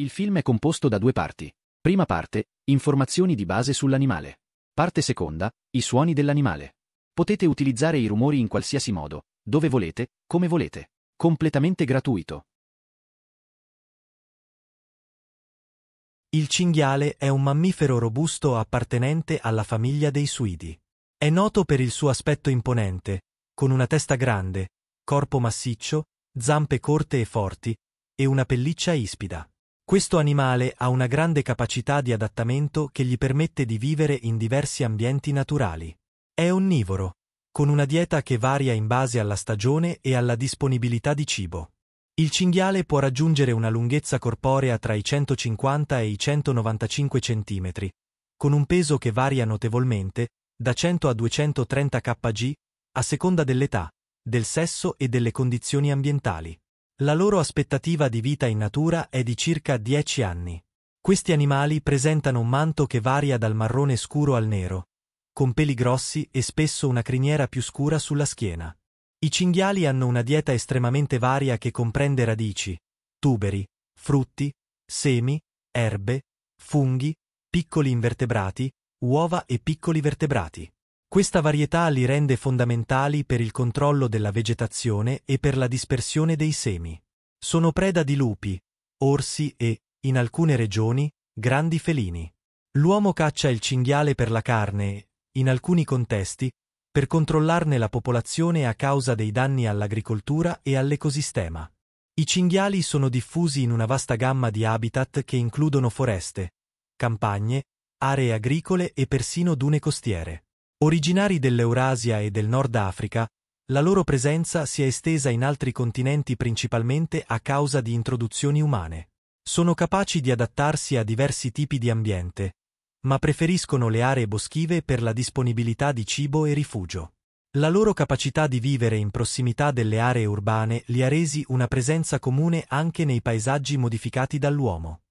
Il film è composto da due parti. Prima parte, informazioni di base sull'animale. Parte seconda, i suoni dell'animale. Potete utilizzare i rumori in qualsiasi modo, dove volete, come volete. Completamente gratuito. Il cinghiale è un mammifero robusto appartenente alla famiglia dei suidi. È noto per il suo aspetto imponente, con una testa grande, corpo massiccio, zampe corte e forti e una pelliccia ispida. Questo animale ha una grande capacità di adattamento che gli permette di vivere in diversi ambienti naturali. È onnivoro, con una dieta che varia in base alla stagione e alla disponibilità di cibo. Il cinghiale può raggiungere una lunghezza corporea tra i 150 e i 195 cm, con un peso che varia notevolmente, da 100 a 230 kg, a seconda dell'età, del sesso e delle condizioni ambientali. La loro aspettativa di vita in natura è di circa 10 anni. Questi animali presentano un manto che varia dal marrone scuro al nero, con peli grossi e spesso una criniera più scura sulla schiena. I cinghiali hanno una dieta estremamente varia che comprende radici, tuberi, frutti, semi, erbe, funghi, piccoli invertebrati, uova e piccoli vertebrati. Questa varietà li rende fondamentali per il controllo della vegetazione e per la dispersione dei semi. Sono preda di lupi, orsi e, in alcune regioni, grandi felini. L'uomo caccia il cinghiale per la carne e, in alcuni contesti, per controllarne la popolazione a causa dei danni all'agricoltura e all'ecosistema. I cinghiali sono diffusi in una vasta gamma di habitat che includono foreste, campagne, aree agricole e persino dune costiere. Originari dell'Eurasia e del Nord Africa, la loro presenza si è estesa in altri continenti principalmente a causa di introduzioni umane. Sono capaci di adattarsi a diversi tipi di ambiente, ma preferiscono le aree boschive per la disponibilità di cibo e rifugio. La loro capacità di vivere in prossimità delle aree urbane li ha resi una presenza comune anche nei paesaggi modificati dall'uomo.